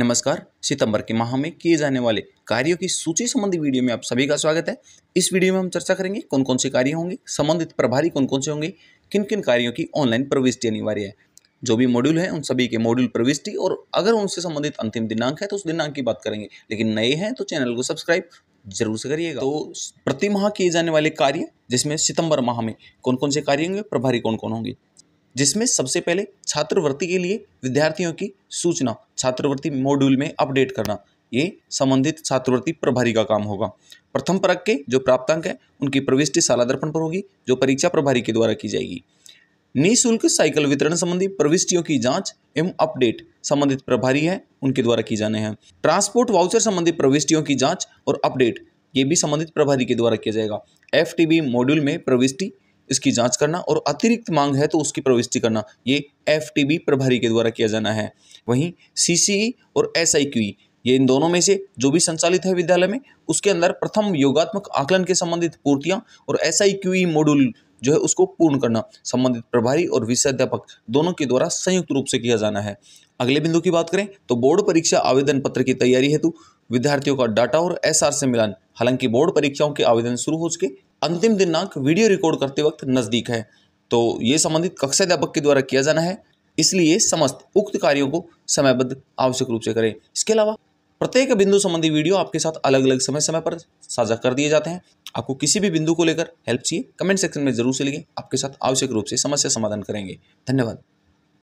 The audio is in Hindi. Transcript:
नमस्कार सितंबर के माह में किए जाने वाले कार्यों की सूची संबंधी वीडियो में आप सभी का स्वागत है इस वीडियो में हम चर्चा करेंगे कौन कौन से कार्य होंगे संबंधित प्रभारी कौन कौन से होंगे किन किन कार्यों की ऑनलाइन प्रविष्टि अनिवार्य है जो भी मॉड्यूल है उन सभी के मॉड्यूल प्रविष्टि और अगर उनसे संबंधित अंतिम दिनांक है तो उस दिनांक की बात करेंगे लेकिन नए हैं तो चैनल को सब्सक्राइब जरूर से करिएगा तो प्रति माह किए जाने वाले कार्य जिसमें सितंबर माह में कौन कौन से कार्य होंगे प्रभारी कौन कौन होंगे जिसमें सबसे पहले छात्रवृत्ति के लिए विद्यार्थियों की सूचना छात्रवृत्ति मॉड्यूल में अपडेट करना ये संबंधित छात्रवृत्ति प्रभारी का काम होगा प्रथम परक के जो प्राप्तांक है उनकी प्रविष्टि शाला दर्पण पर होगी जो परीक्षा प्रभारी के द्वारा की जाएगी निःशुल्क साइकिल वितरण संबंधी प्रविष्टियों की जांच एवं अपडेट संबंधित प्रभारी है उनके द्वारा की जाने हैं ट्रांसपोर्ट वाउचर संबंधी प्रविष्टियों की जांच और अपडेट ये भी संबंधित प्रभारी के द्वारा किया जाएगा एफ मॉड्यूल में प्रविष्टि इसकी जांच करना और अतिरिक्त मांग है तो उसकी प्रविष्टि करना ये एफ प्रभारी के द्वारा किया जाना है वहीं सी और एस ये इन दोनों में से जो भी संचालित है विद्यालय में उसके अंदर प्रथम योगात्मक आकलन के संबंधित पूर्तियां और एस मॉड्यूल जो है उसको पूर्ण करना संबंधित प्रभारी और अध्यापक दोनों के द्वारा संयुक्त रूप से किया जाना है अगले बिंदु की बात करें तो बोर्ड परीक्षा आवेदन पत्र की तैयारी हेतु विद्यार्थियों का डाटा और एसआर से मिलान हालांकि बोर्ड परीक्षाओं के आवेदन शुरू हो चुके अंतिम दिनांक वीडियो रिकॉर्ड करते वक्त नज़दीक है तो ये संबंधित कक्षा अध्यापक के द्वारा किया जाना है इसलिए समस्त उक्त कार्यों को समयबद्ध आवश्यक रूप से करें इसके अलावा प्रत्येक बिंदु संबंधी वीडियो आपके साथ अलग अलग समय समय पर साझा कर दिए जाते हैं आपको किसी भी बिंदु को लेकर हेल्प चाहिए कमेंट सेक्शन में जरूर से लिखें आपके साथ आवश्यक रूप से समस्या समाधान करेंगे धन्यवाद